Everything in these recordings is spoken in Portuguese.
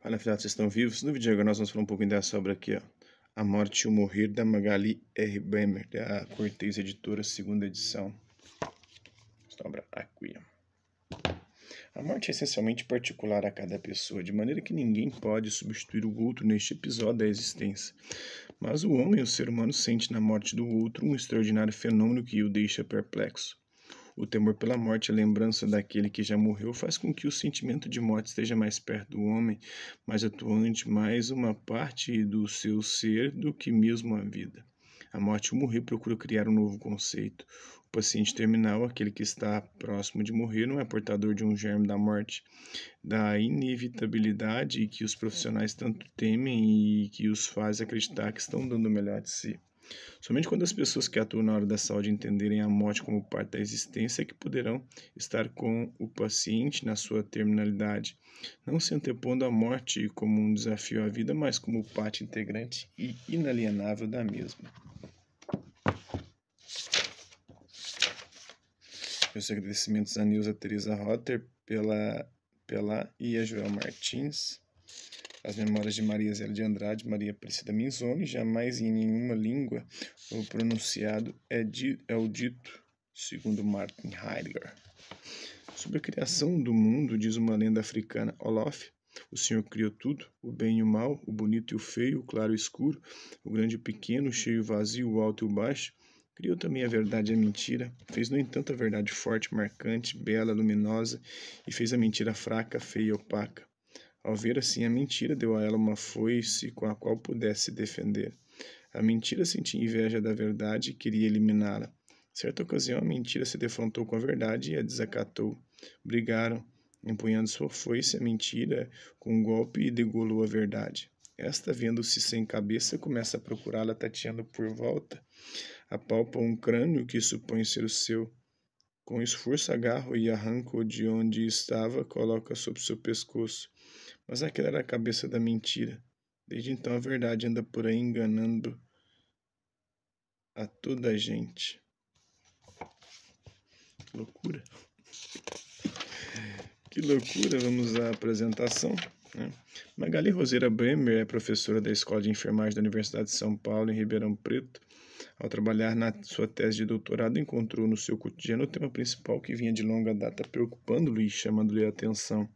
Fala, filhotes, vocês estão vivos? No vídeo agora nós vamos falar um pouquinho dessa obra aqui, ó. A Morte e o Morrer, da Magali R. Bremer, da Cortez Editora, segunda edição. Esta obra aqui, ó. A morte é essencialmente particular a cada pessoa, de maneira que ninguém pode substituir o outro neste episódio da existência. Mas o homem, o ser humano, sente na morte do outro um extraordinário fenômeno que o deixa perplexo. O temor pela morte, a lembrança daquele que já morreu, faz com que o sentimento de morte esteja mais perto do homem, mais atuante, mais uma parte do seu ser do que mesmo a vida. A morte ou morrer procura criar um novo conceito. O paciente terminal, aquele que está próximo de morrer, não é portador de um germe da morte, da inevitabilidade que os profissionais tanto temem e que os faz acreditar que estão dando o melhor de si. Somente quando as pessoas que atuam na área da saúde entenderem a morte como parte da existência é que poderão estar com o paciente na sua terminalidade, não se antepondo à morte como um desafio à vida, mas como parte integrante e inalienável da mesma. Meus agradecimentos a Nilza Teresa Rotter pela, pela e a Joel Martins. As memórias de Maria Zélia de Andrade, Maria Priscila Minzoni, jamais em nenhuma língua o pronunciado é, di, é o dito, segundo Martin Heidegger. Sobre a criação do mundo, diz uma lenda africana, Olaf, o Senhor criou tudo, o bem e o mal, o bonito e o feio, o claro e o escuro, o grande e o pequeno, o cheio e o vazio, o alto e o baixo. Criou também a verdade e a mentira. Fez, no entanto, a verdade forte, marcante, bela, luminosa, e fez a mentira fraca, feia e opaca. Ao ver assim a mentira, deu a ela uma foice com a qual pudesse defender. A mentira sentia inveja da verdade e queria eliminá-la. Certa ocasião, a mentira se defrontou com a verdade e a desacatou. Brigaram, empunhando sua foice, a mentira com um golpe e degolou a verdade. Esta, vendo-se sem cabeça, começa a procurá-la tateando por volta. Apalpa um crânio que supõe ser o seu. Com esforço, agarro e arranco de onde estava, coloca sob seu pescoço. Mas aquela é era a cabeça da mentira. Desde então a verdade anda por aí enganando a toda a gente. Que loucura! Que loucura! Vamos à apresentação. Né? Magali Roseira Bremer é professora da Escola de Enfermagem da Universidade de São Paulo, em Ribeirão Preto. Ao trabalhar na sua tese de doutorado, encontrou no seu cotidiano o tema principal que vinha de longa data preocupando-lhe e chamando-lhe a atenção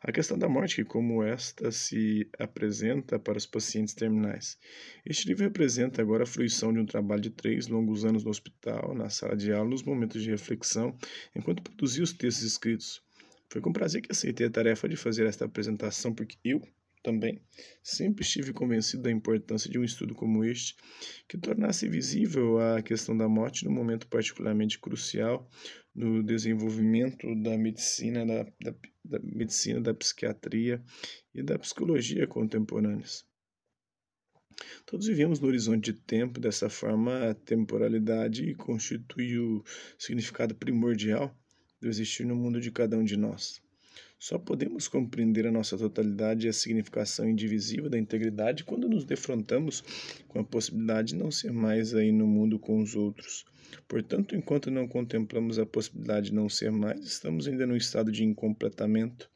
a questão da morte e como esta se apresenta para os pacientes terminais. Este livro representa agora a fruição de um trabalho de três longos anos no hospital, na sala de aula, nos momentos de reflexão, enquanto produzia os textos escritos. Foi com prazer que aceitei a tarefa de fazer esta apresentação, porque eu também, sempre estive convencido da importância de um estudo como este, que tornasse visível a questão da morte num momento particularmente crucial no desenvolvimento da medicina, da, da, da medicina, da psiquiatria e da psicologia contemporâneas. Todos vivemos no horizonte de tempo, dessa forma, a temporalidade constitui o significado primordial do existir no mundo de cada um de nós. Só podemos compreender a nossa totalidade e a significação indivisível da integridade quando nos defrontamos com a possibilidade de não ser mais aí no mundo com os outros. Portanto, enquanto não contemplamos a possibilidade de não ser mais, estamos ainda no estado de incompletamento.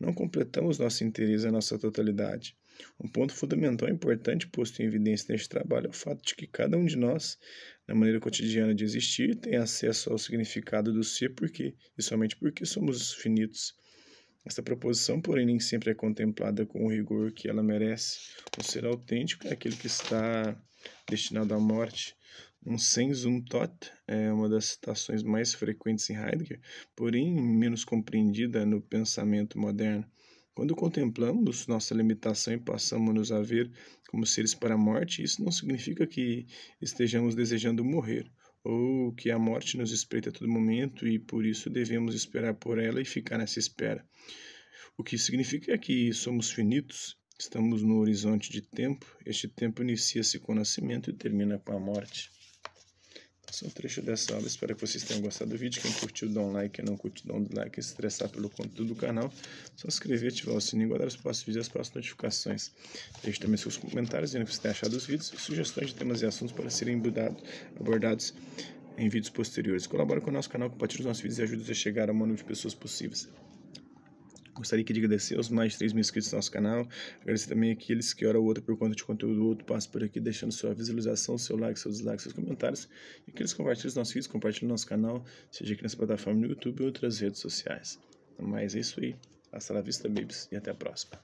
Não completamos nosso interesse à nossa totalidade. Um ponto fundamental e importante posto em evidência neste trabalho é o fato de que cada um de nós, na maneira cotidiana de existir, tem acesso ao significado do ser porque, e somente porque somos finitos. Esta proposição, porém, nem sempre é contemplada com o rigor que ela merece. O ser autêntico é aquele que está destinado à morte. Um sensum tot é uma das citações mais frequentes em Heidegger, porém menos compreendida no pensamento moderno. Quando contemplamos nossa limitação e passamos-nos a ver como seres para a morte, isso não significa que estejamos desejando morrer ou que a morte nos espreita a todo momento e por isso devemos esperar por ela e ficar nessa espera. O que significa que somos finitos, estamos no horizonte de tempo, este tempo inicia-se com o nascimento e termina com a morte. Esse é um trecho dessa aula, espero que vocês tenham gostado do vídeo. Quem curtiu, dá um like. Quem não curtiu, dá um like. Se estressar pelo conteúdo do canal, se inscrever, ativar o sininho, guardar os próximos vídeos e as próximas notificações. Deixe também seus comentários, dizendo o que você tem achado dos vídeos e sugestões de temas e assuntos para serem abordados em vídeos posteriores. Colabore com o nosso canal, compartilhe os nossos vídeos e ajude a chegar ao maior número de pessoas possíveis. Gostaria que de agradecer aos mais de 3 mil inscritos do nosso canal. Agradecer também aqueles que, hora ou outra, por conta de conteúdo outro, passam por aqui, deixando sua visualização, seu like, seu dislike, seus comentários. E aqueles que compartilham os nossos vídeos, compartilham o nosso canal, seja aqui nessa plataforma no YouTube ou outras redes sociais. Então, mas é isso aí. Hasta la vista, babies, e até a próxima.